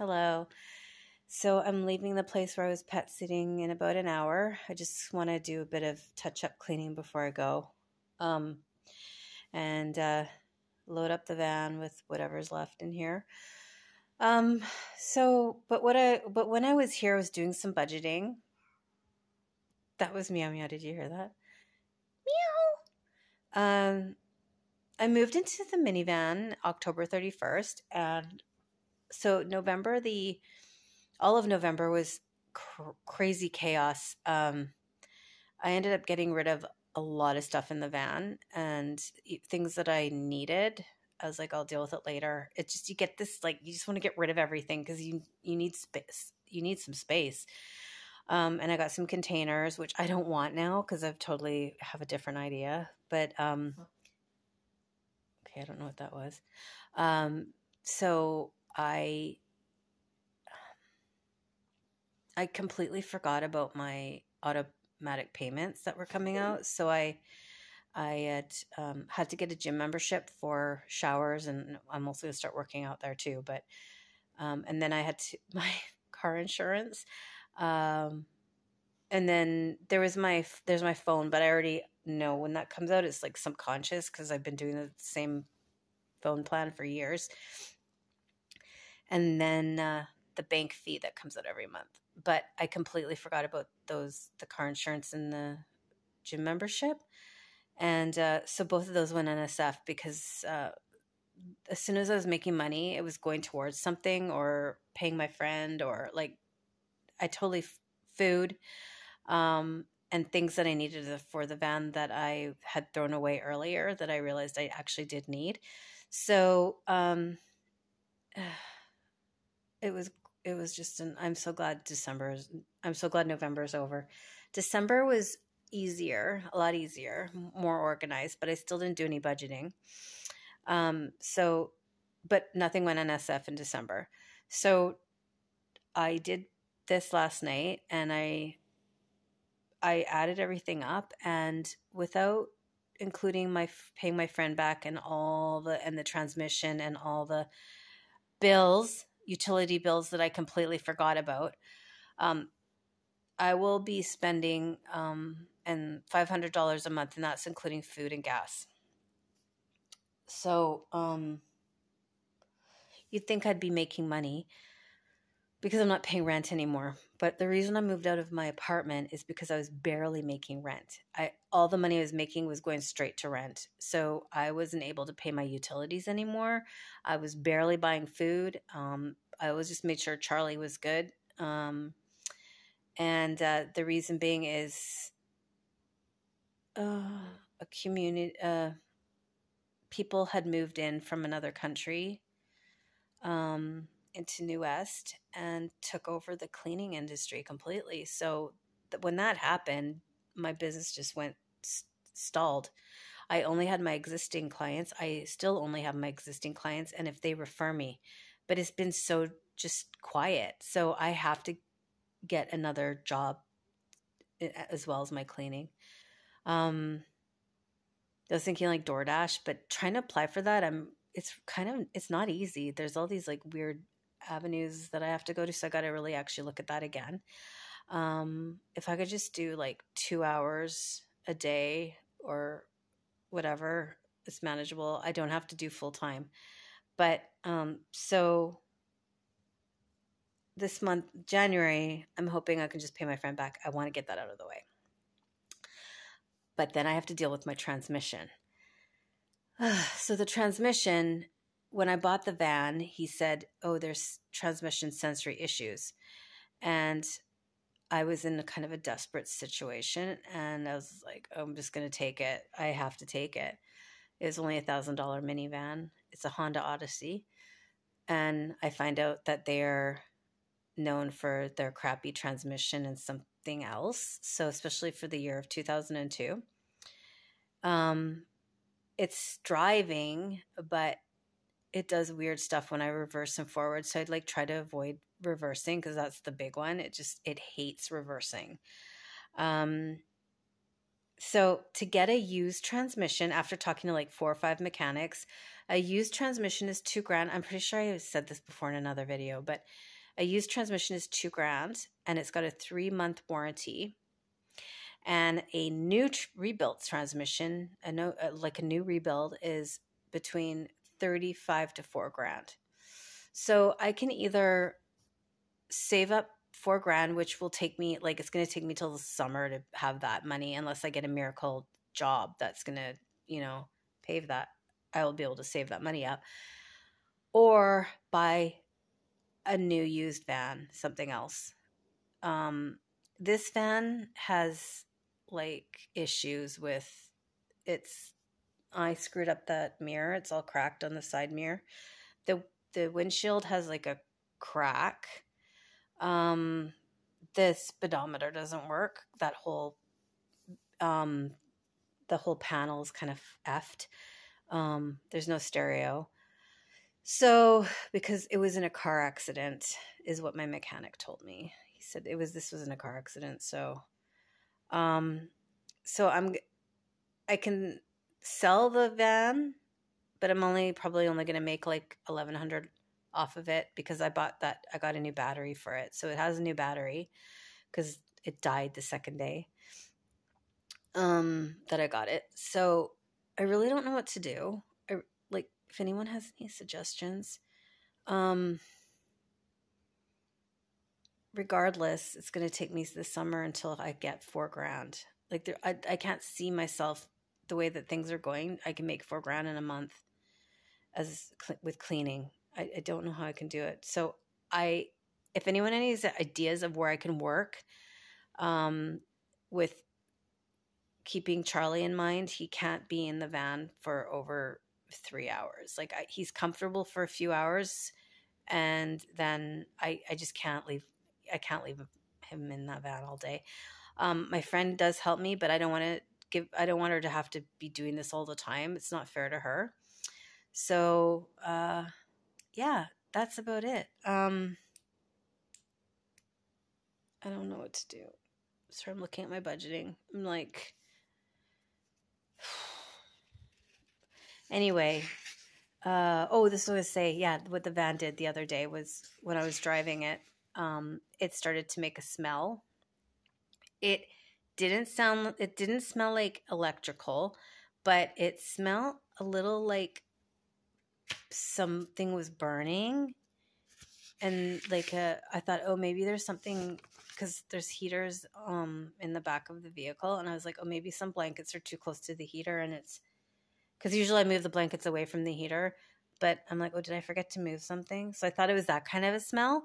Hello. So I'm leaving the place where I was pet sitting in about an hour. I just want to do a bit of touch up cleaning before I go. Um, and uh, load up the van with whatever's left in here. Um, so, but what I, but when I was here, I was doing some budgeting. That was meow meow. Did you hear that? Meow. Um, I moved into the minivan October 31st and so November the all of November was cr- crazy chaos. Um, I ended up getting rid of a lot of stuff in the van and things that I needed. I was like, I'll deal with it later. It's just you get this like you just want to get rid of everything because you you need space. You need some space. Um, and I got some containers, which I don't want now because I've totally have a different idea. But um, okay, I don't know what that was. Um, so I I completely forgot about my automatic payments that were coming out, so I I had um, had to get a gym membership for showers, and I'm also gonna start working out there too. But um, and then I had to, my car insurance, um, and then there was my there's my phone, but I already know when that comes out, it's like subconscious because I've been doing the same phone plan for years and then uh, the bank fee that comes out every month. But I completely forgot about those the car insurance and the gym membership. And uh, so both of those went NSF because uh, as soon as I was making money, it was going towards something or paying my friend or like I totally f- food um, and things that I needed for the van that I had thrown away earlier that I realized I actually did need. So, um, it was it was just an I'm so glad December is I'm so glad November is over. December was easier, a lot easier, more organized, but I still didn't do any budgeting. Um, so, but nothing went on SF in December. So I did this last night and I I added everything up and without including my paying my friend back and all the and the transmission and all the bills utility bills that I completely forgot about. Um, I will be spending um, and five hundred dollars a month, and that's including food and gas. So um, you'd think I'd be making money, because I'm not paying rent anymore. But the reason I moved out of my apartment is because I was barely making rent. I all the money I was making was going straight to rent. So I wasn't able to pay my utilities anymore. I was barely buying food. Um, I was just made sure Charlie was good. Um, and uh, the reason being is uh, a community uh, people had moved in from another country. Um, into New West and took over the cleaning industry completely. So th- when that happened, my business just went st- stalled. I only had my existing clients. I still only have my existing clients, and if they refer me, but it's been so just quiet. So I have to get another job as well as my cleaning. Um, I was thinking like DoorDash, but trying to apply for that, I'm it's kind of it's not easy. There's all these like weird avenues that I have to go to. So I got to really actually look at that again. Um, if I could just do like two hours a day or whatever is manageable, I don't have to do full time. But um, so this month, January, I'm hoping I can just pay my friend back. I want to get that out of the way. But then I have to deal with my transmission. so the transmission when I bought the van, he said, "Oh, there's transmission sensory issues," and I was in a kind of a desperate situation, and I was like, oh, "I'm just going to take it. I have to take it." It was only a thousand dollar minivan. It's a Honda Odyssey, and I find out that they're known for their crappy transmission and something else. So especially for the year of two thousand and two, um, it's driving, but it does weird stuff when I reverse and forward. So I'd like try to avoid reversing because that's the big one. It just it hates reversing. Um, so to get a used transmission, after talking to like four or five mechanics, a used transmission is two grand. I'm pretty sure I said this before in another video, but a used transmission is two grand and it's got a three month warranty. And a new tr- rebuilt transmission, a no, uh, like a new rebuild, is between 35 to 4 grand. So I can either save up 4 grand which will take me like it's going to take me till the summer to have that money unless I get a miracle job that's going to, you know, pave that. I will be able to save that money up or buy a new used van, something else. Um this van has like issues with its I screwed up that mirror. It's all cracked on the side mirror. The the windshield has like a crack. Um the speedometer doesn't work. That whole um the whole panel is kind of effed. Um there's no stereo. So because it was in a car accident is what my mechanic told me. He said it was this was in a car accident, so um so I'm I can sell the van, but I'm only probably only going to make like 1100 off of it because I bought that I got a new battery for it. So it has a new battery cuz it died the second day um that I got it. So I really don't know what to do. I, like if anyone has any suggestions um regardless, it's going to take me this summer until I get 4 grand. Like there, I I can't see myself the way that things are going, I can make four grand in a month as cl- with cleaning. I, I don't know how I can do it. So I, if anyone has ideas of where I can work, um, with keeping Charlie in mind, he can't be in the van for over three hours. Like I, he's comfortable for a few hours, and then I I just can't leave. I can't leave him in that van all day. Um, my friend does help me, but I don't want to give I don't want her to have to be doing this all the time. It's not fair to her. So uh yeah, that's about it. Um I don't know what to do. So I'm looking at my budgeting. I'm like anyway, uh, oh, this was say, yeah, what the van did the other day was when I was driving it, um, it started to make a smell. It didn't sound it didn't smell like electrical, but it smelled a little like something was burning and like a, I thought, oh, maybe there's something because there's heaters um in the back of the vehicle, and I was like, oh, maybe some blankets are too close to the heater, and it's because usually I move the blankets away from the heater, but I'm like, oh, did I forget to move something? So I thought it was that kind of a smell,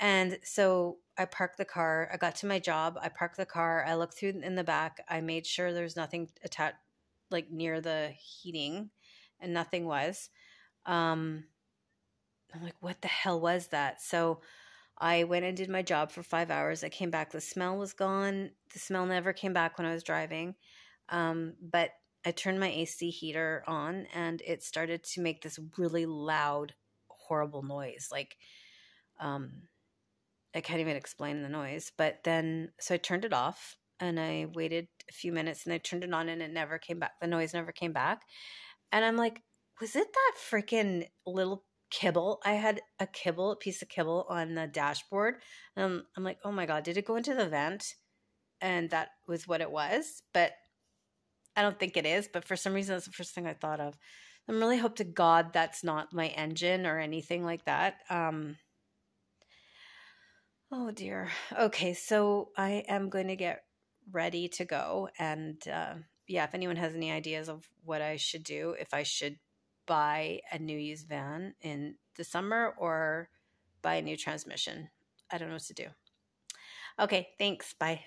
and so I parked the car. I got to my job. I parked the car. I looked through in the back. I made sure there's nothing attached, like near the heating, and nothing was. Um, I'm like, what the hell was that? So I went and did my job for five hours. I came back. The smell was gone. The smell never came back when I was driving. Um, but I turned my AC heater on and it started to make this really loud, horrible noise. Like, um, I can't even explain the noise. But then, so I turned it off and I waited a few minutes and I turned it on and it never came back. The noise never came back. And I'm like, was it that freaking little kibble? I had a kibble, a piece of kibble on the dashboard. And um, I'm, like, oh my God, did it go into the vent? And that was what it was. But I don't think it is. But for some reason, that's the first thing I thought of. I'm really hope to God that's not my engine or anything like that. Um, Oh dear. Okay, so I am going to get ready to go. And uh, yeah, if anyone has any ideas of what I should do, if I should buy a new used van in the summer or buy a new transmission, I don't know what to do. Okay, thanks. Bye.